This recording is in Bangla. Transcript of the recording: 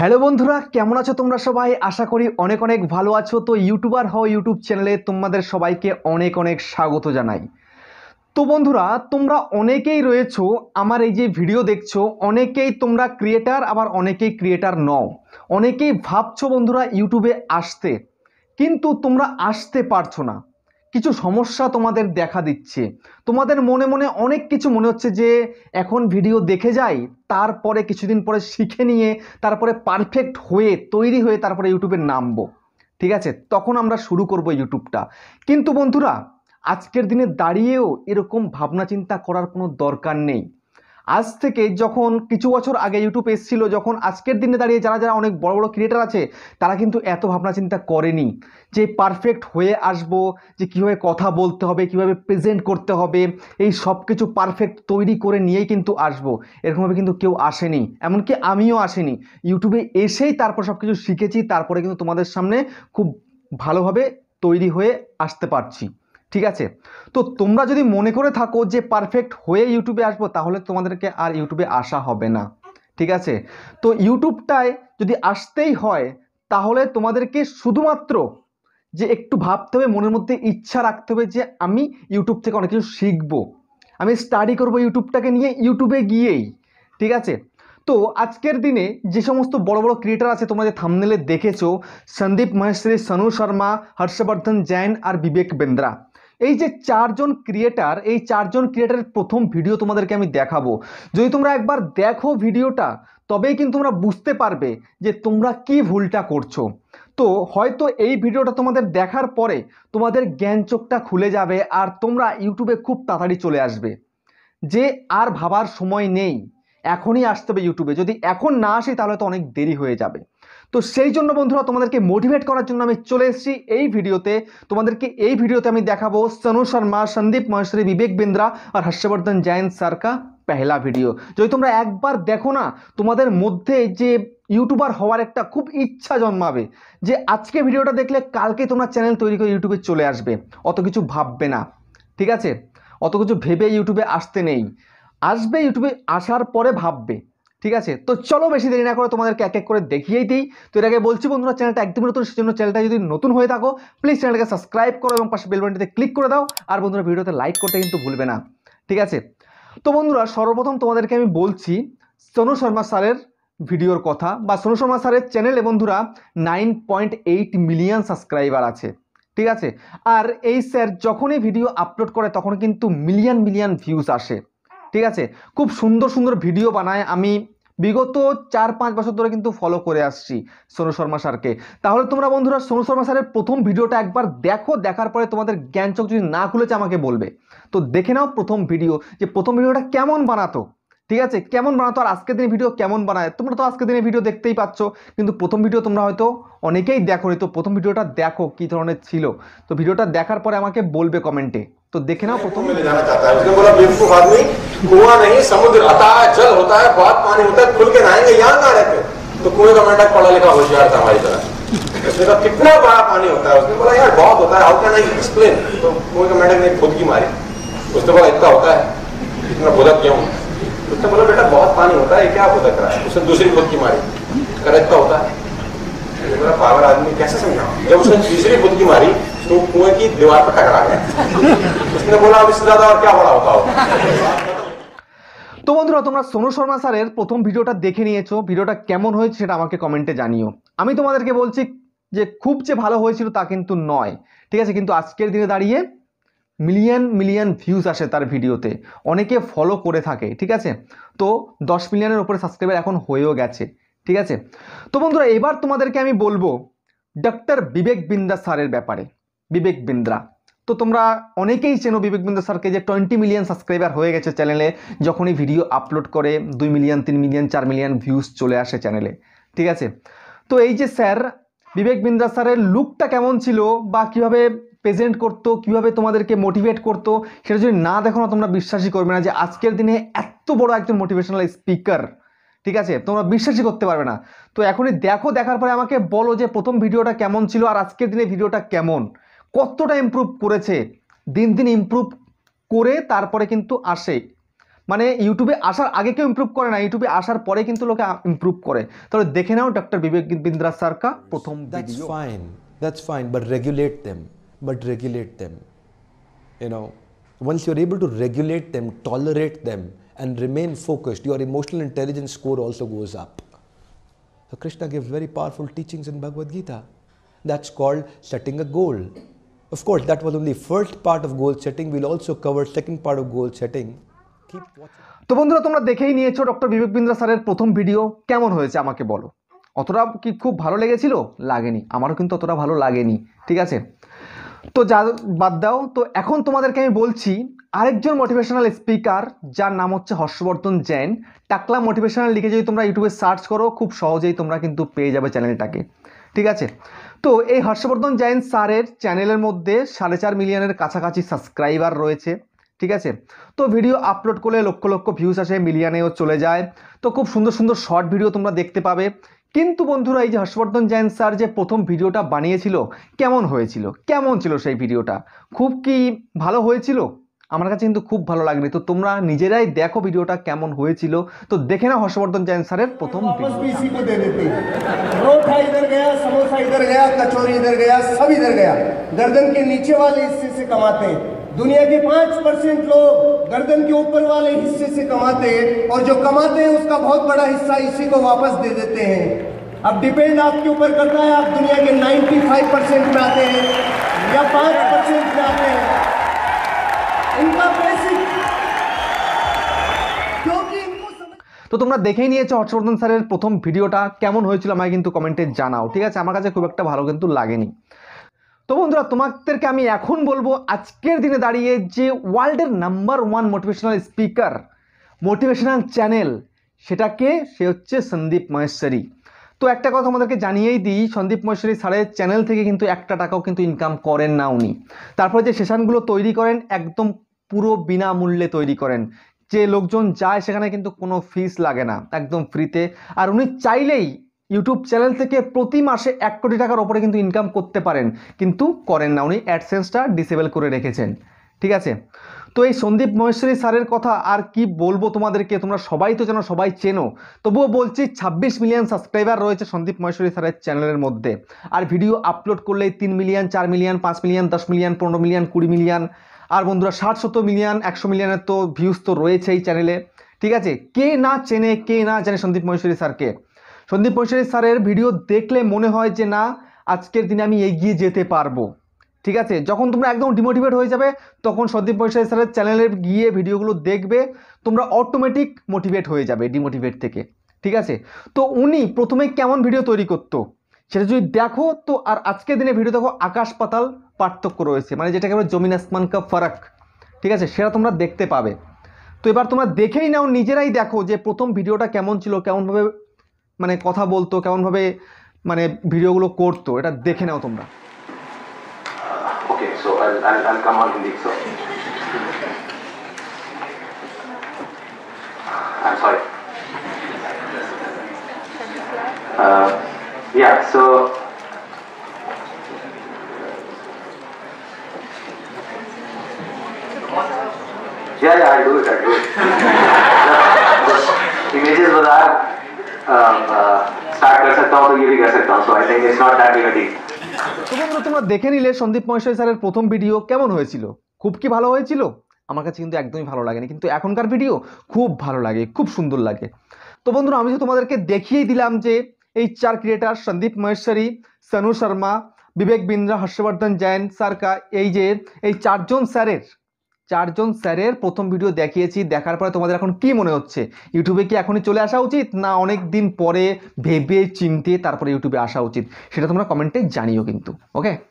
হ্যালো বন্ধুরা কেমন আছো তোমরা সবাই আশা করি অনেক অনেক ভালো আছো তো ইউটিউবার হও ইউটিউব চ্যানেলে তোমাদের সবাইকে অনেক অনেক স্বাগত জানাই তো বন্ধুরা তোমরা অনেকেই রয়েছো আমার এই যে ভিডিও দেখছো অনেকেই তোমরা ক্রিয়েটার আবার অনেকেই ক্রিয়েটার নও অনেকেই ভাবছো বন্ধুরা ইউটিউবে আসতে কিন্তু তোমরা আসতে পারছো না কিছু সমস্যা তোমাদের দেখা দিচ্ছে তোমাদের মনে মনে অনেক কিছু মনে হচ্ছে যে এখন ভিডিও দেখে যাই তারপরে কিছুদিন পরে শিখে নিয়ে তারপরে পারফেক্ট হয়ে তৈরি হয়ে তারপরে ইউটিউবে নামবো ঠিক আছে তখন আমরা শুরু করব ইউটিউবটা কিন্তু বন্ধুরা আজকের দিনে দাঁড়িয়েও এরকম ভাবনা চিন্তা করার কোনো দরকার নেই আজ থেকে যখন কিছু বছর আগে ইউটিউব এসেছিলো যখন আজকের দিনে দাঁড়িয়ে যারা যারা অনেক বড় বড় ক্রিয়েটার আছে তারা কিন্তু এত ভাবনা চিন্তা করেনি যে পারফেক্ট হয়ে আসব যে কীভাবে কথা বলতে হবে কিভাবে প্রেজেন্ট করতে হবে এই সব কিছু পারফেক্ট তৈরি করে নিয়েই কিন্তু আসব এরকমভাবে কিন্তু কেউ আসেনি এমনকি আমিও আসেনি ইউটিউবে এসেই তারপর সব কিছু শিখেছি তারপরে কিন্তু তোমাদের সামনে খুব ভালোভাবে তৈরি হয়ে আসতে পারছি ঠিক আছে তো তোমরা যদি মনে করে থাকো যে পারফেক্ট হয়ে ইউটিউবে আসবো তাহলে তোমাদেরকে আর ইউটিউবে আসা হবে না ঠিক আছে তো ইউটিউবটায় যদি আসতেই হয় তাহলে তোমাদেরকে শুধুমাত্র যে একটু ভাবতে হবে মনের মধ্যে ইচ্ছা রাখতে হবে যে আমি ইউটিউব থেকে অনেক কিছু শিখবো আমি স্টাডি করব ইউটিউবটাকে নিয়ে ইউটিউবে গিয়েই ঠিক আছে তো আজকের দিনে যে সমস্ত বড় বড় ক্রিয়েটার আছে তোমরা যে থামনেলে দেখেছো সন্দীপ মহেশ্বরী সনু শর্মা হর্ষবর্ধন জৈন আর বিবেক বেন্দ্রা এই যে চারজন ক্রিয়েটার এই চারজন ক্রিয়েটারের প্রথম ভিডিও তোমাদেরকে আমি দেখাবো যদি তোমরা একবার দেখো ভিডিওটা তবেই কিন্তু তোমরা বুঝতে পারবে যে তোমরা কি ভুলটা করছো তো হয়তো এই ভিডিওটা তোমাদের দেখার পরে তোমাদের জ্ঞান চোখটা খুলে যাবে আর তোমরা ইউটিউবে খুব তাড়াতাড়ি চলে আসবে যে আর ভাবার সময় নেই এখনই আসতে হবে ইউটিউবে যদি এখন না আসি তাহলে তো অনেক দেরি হয়ে যাবে তো সেই জন্য বন্ধুরা তোমাদেরকে মোটিভেট করার জন্য আমি চলে এসেছি এই ভিডিওতে তোমাদেরকে এই ভিডিওতে আমি দেখাবো সনু শর্মা সন্দীপ মহেশ্বরী বিবেক বিন্দ্রা আর হর্ষবর্ধন জয়ন্ত সারকা পহলা ভিডিও যদি তোমরা একবার দেখো না তোমাদের মধ্যে যে ইউটিউবার হওয়ার একটা খুব ইচ্ছা জন্মাবে যে আজকে ভিডিওটা দেখলে কালকে তোমরা চ্যানেল তৈরি করে ইউটিউবে চলে আসবে অত কিছু ভাববে না ঠিক আছে অত কিছু ভেবে ইউটিউবে আসতে নেই আসবে ইউটিউবে আসার পরে ভাববে ঠিক আছে তো চলো বেশি দেরি না করে তোমাদেরকে এক এক করে দেখিয়েই দিই তো এটাকে বলছি বন্ধুরা চ্যানেলটা একদমই নতুন সেই জন্য চ্যানেলটা যদি নতুন হয়ে থাকো প্লিজ চ্যানেলকে সাবস্ক্রাইব করো এবং পাশে বেলবনটিতে ক্লিক করে দাও আর বন্ধুরা ভিডিওতে লাইক করতে কিন্তু ভুলবে না ঠিক আছে তো বন্ধুরা সর্বপ্রথম তোমাদেরকে আমি বলছি সোনু শর্মা স্যারের ভিডিওর কথা বা সোনু শর্মা স্যারের চ্যানেলে বন্ধুরা nine point eight million subscriber আছে ঠিক আছে আর এই স্যার যখনই ভিডিও আপলোড করে তখন কিন্তু মিলিয়ন মিলিয়ন ভিউজ আসে ঠিক আছে খুব সুন্দর সুন্দর ভিডিও বানায় আমি বিগত চার পাঁচ বছর ধরে কিন্তু ফলো করে আসছি সোনু শর্মা স্যারকে তাহলে তোমরা বন্ধুরা সোনু শর্মা স্যারের প্রথম ভিডিওটা একবার দেখো দেখার পরে তোমাদের জ্ঞান চোখ যদি না খুলেছে আমাকে বলবে তো দেখে নাও প্রথম ভিডিও যে প্রথম ভিডিওটা কেমন বানাতো ঠিক আছে কেমন বানাতো আর আজকের দিনে ভিডিও কেমন বানায় তোমরা তো আজকের দিনে ভিডিও দেখতেই পাচ্ছ কিন্তু প্রথম ভিডিও তোমরা হয়তো অনেকেই দেখো তো প্রথম ভিডিওটা দেখো কী ধরনের ছিল তো ভিডিওটা দেখার পরে আমাকে বলবে কমেন্টে তো দেখে নাও প্রথম समुद्र तो कुएं का मेंढक पढ़ा लिखा होशियार था हमारी तरह उसने कहा कितना बड़ा पानी होता है उसने बोला यार बहुत होता है हाउ कैन आई एक्सप्लेन तो कुएं का मेंढक ने खुद की मारी उसने बोला इतना होता है इतना बोला क्यों उसने बोला बेटा बहुत पानी होता है क्या आपको लग रहा है उसने दूसरी बुद्ध की मारी का होता है मेरा पावर आदमी कैसे समझाओ जब उसने तीसरी बुद्ध की मारी तो कुएं की दीवार पर टकरा गया उसने बोला अब इससे ज्यादा और क्या बड़ा होता होगा তো বন্ধুরা তোমরা সোনু শর্মা স্যারের প্রথম ভিডিওটা দেখে নিয়েছো ভিডিওটা কেমন হয়েছে সেটা আমাকে কমেন্টে জানিও আমি তোমাদেরকে বলছি যে খুব যে ভালো হয়েছিল তা কিন্তু নয় ঠিক আছে কিন্তু আজকের দিনে দাঁড়িয়ে মিলিয়ন মিলিয়ন ভিউজ আসে তার ভিডিওতে অনেকে ফলো করে থাকে ঠিক আছে তো দশ মিলিয়নের ওপরে সাবস্ক্রাইবার এখন হয়েও গেছে ঠিক আছে তো বন্ধুরা এবার তোমাদেরকে আমি বলবো ডক্টর বিবেক বিন্দ্রা স্যারের ব্যাপারে বিবেক বিন্দ্রা তো তোমরা অনেকেই চেনো বিবেক বিন্দু স্যারকে যে টোয়েন্টি মিলিয়ন সাবস্ক্রাইবার হয়ে গেছে চ্যানেলে যখনই ভিডিও আপলোড করে দুই মিলিয়ন তিন মিলিয়ন চার মিলিয়ন ভিউজ চলে আসে চ্যানেলে ঠিক আছে তো এই যে স্যার বিবেক বিন্দ্রা স্যারের লুকটা কেমন ছিল বা কীভাবে প্রেজেন্ট করতো কিভাবে তোমাদেরকে মোটিভেট করতো সেটা যদি না দেখো না তোমরা বিশ্বাসই করবে না যে আজকের দিনে এত বড় একজন মোটিভেশনাল স্পিকার ঠিক আছে তোমরা বিশ্বাসই করতে পারবে না তো এখনই দেখো দেখার পরে আমাকে বলো যে প্রথম ভিডিওটা কেমন ছিল আর আজকের দিনে ভিডিওটা কেমন কতটা ইম্প্রুভ করেছে দিন দিন ইম্প্রুভ করে তারপরে কিন্তু আসে মানে ইউটিউবে আসার আগে কেউ ইম্প্রুভ করে না ইউটিউবে আসার পরে কিন্তু লোকে ইম্প্রুভ করে তাহলে দেখে নাও ডক্টর বিবেক বিন্দ্রা সারকা প্রথম that's fine that's fine but regulate them but regulate them. You know, once you're able to regulate them, tolerate them, and remain focused, your emotional intelligence score also goes up. So Krishna gives very powerful teachings in Bhagavad Gita. That's called setting a goal. Of course, that was only first part of goal setting. We'll also cover second part of goal setting. Keep watching. তো বন্ধুরা তোমরা দেখেই নিয়েছো ডক্টর বিবেক বিন্দ্রা স্যারের প্রথম ভিডিও কেমন হয়েছে আমাকে বলো অতটা কি খুব ভালো লেগেছিল লাগেনি আমারও কিন্তু অতটা ভালো লাগেনি ঠিক আছে তো যা বাদ দাও তো এখন তোমাদেরকে আমি বলছি আরেকজন মোটিভেশনাল স্পিকার যার নাম হচ্ছে হর্ষবর্ধন জৈন টাকলা মোটিভেশনাল লিখে যদি তোমরা ইউটিউবে সার্চ করো খুব সহজেই তোমরা কিন্তু পেয়ে যাবে চ্যানেলটাকে ঠিক আছে তো এই হর্ষবর্ধন জৈন স্যারের চ্যানেলের মধ্যে সাড়ে চার মিলিয়নের কাছাকাছি সাবস্ক্রাইবার রয়েছে ঠিক আছে তো ভিডিও আপলোড করলে লক্ষ লক্ষ ভিউজ আসে মিলিয়নেও চলে যায় তো খুব সুন্দর সুন্দর শর্ট ভিডিও তোমরা দেখতে পাবে কিন্তু বন্ধুরা এই যে হর্ষবর্ধন জয়ন্ত স্যার যে প্রথম ভিডিওটা বানিয়েছিল কেমন হয়েছিল কেমন ছিল সেই ভিডিওটা খুব কি ভালো হয়েছিল আমার কাছে কিন্তু খুব ভালো লাগেনি তো তোমরা নিজেরাই দেখো ভিডিওটা কেমন হয়েছিল তো দেখে না হর্ষবর্ধন জয়ন্ত স্যারের প্রথম দুনিয়া के नीचे वाले हिस्से गर्दन के ऊपर वाले हिस्से से कमाते हैं और जो कमाते हैं उसका बहुत बड़ा हिस्सा इसी को वापस दे देते हैं अब डिपेंड आपके ऊपर करता है आप दुनिया के 95 परसेंट में आते हैं या 5 परसेंट में आते हैं इनका बेसिक तो तुम्हारा देखे ही नहीं अच्छा, हर्षवर्धन सर प्रथम भिडियो कैमन আমায় কিন্তু কমেন্টে জানাও ঠিক আছে আমার কাছে খুব একটা ভালো তো বন্ধুরা তোমাদেরকে আমি এখন বলবো আজকের দিনে দাঁড়িয়ে যে ওয়ার্ল্ডের number one motivational speaker motivational channel সেটাকে সে হচ্ছে সন্দীপ মহেশ্বরী তো একটা কথা আমাদেরকে জানিয়েই দিই সন্দীপ মহেশ্বরী স্যারের চ্যানেল থেকে কিন্তু একটা টাকাও কিন্তু ইনকাম করেন না উনি তারপরে যে সেশনগুলো তৈরি করেন একদম পুরো বিনামূল্যে তৈরি করেন যে লোকজন যায় সেখানে কিন্তু কোনো ফিস লাগে না একদম ফ্রিতে আর উনি চাইলেই ইউটিউব চ্যানেল থেকে প্রতি মাসে এক কোটি টাকার ওপরে কিন্তু ইনকাম করতে পারেন কিন্তু করেন না উনি অ্যাডসেন্সটা ডিসেবল করে রেখেছেন ঠিক আছে তো এই সন্দীপ মহেশ্বরী স্যারের কথা আর কি বলবো তোমাদেরকে তোমরা সবাই তো যেন সবাই চেনো তবুও বলছি ২৬ মিলিয়ন সাবস্ক্রাইবার রয়েছে সন্দীপ মহেশ্বরী স্যারের চ্যানেলের মধ্যে আর ভিডিও আপলোড করলেই তিন মিলিয়ন চার মিলিয়ন পাঁচ মিলিয়ন দশ মিলিয়ন পনেরো মিলিয়ন কুড়ি মিলিয়ন আর বন্ধুরা ষাট সত্তর মিলিয়ন একশো মিলিয়নের তো ভিউজ তো রয়েছে এই চ্যানেলে ঠিক আছে কে না চেনে কে না জানে সন্দীপ মহেশ্বরী স্যারকে সন্দীপ বৈশালী স্যারের ভিডিও দেখলে মনে হয় যে না আজকের দিনে আমি এগিয়ে যেতে পারবো ঠিক আছে যখন তোমরা একদম ডিমোটিভেট হয়ে যাবে তখন সন্দীপ বৈশালী স্যারের চ্যানেলে গিয়ে ভিডিওগুলো দেখবে তোমরা অটোমেটিক মোটিভেট হয়ে যাবে ডিমোটিভেট থেকে ঠিক আছে তো উনি প্রথমে কেমন ভিডিও তৈরি করতো সেটা যদি দেখো তো আর আজকের দিনে ভিডিও দেখো আকাশ পাতাল পার্থক্য রয়েছে মানে যেটাকে আমরা জমিন আসমান কা ফারাক ঠিক আছে সেটা তোমরা দেখতে পাবে তো এবার তোমরা দেখেই নাও নিজেরাই দেখো যে প্রথম ভিডিওটা কেমন ছিল কেমনভাবে মানে কথা বলতো কেমনভাবে মানে ভিডিওগুলো করতো এটা দেখে নাও তোমরা Uh, yeah, so... सकता তোমরা দেখে নিলে সন্দীপ মহেশ্বরী স্যারের প্রথম ভিডিও কেমন হয়েছিল খুব কি ভালো হয়েছিল আমার কাছে কিন্তু একদমই ভালো লাগেনি কিন্তু এখনকার ভিডিও খুব ভালো লাগে খুব সুন্দর লাগে তো বন্ধুরা আমি তোমাদেরকে দেখিয়েই দিলাম যে এই চার ক্রিয়েটার সন্দীপ মহেশ্বরী সনু শর্মা বিবেক বিন্দ্রা হর্ষবর্ধন জৈন সারকা এই যে এই চারজন স্যারের চারজন স্যারের প্রথম ভিডিও দেখিয়েছি দেখার পরে তোমাদের এখন কি মনে হচ্ছে ইউটিউবে কি এখনই চলে আসা উচিত না অনেক দিন পরে ভেবে চিনতে তারপরে ইউটিউবে আসা উচিত সেটা তোমরা কমেন্টে জানিও কিন্তু ওকে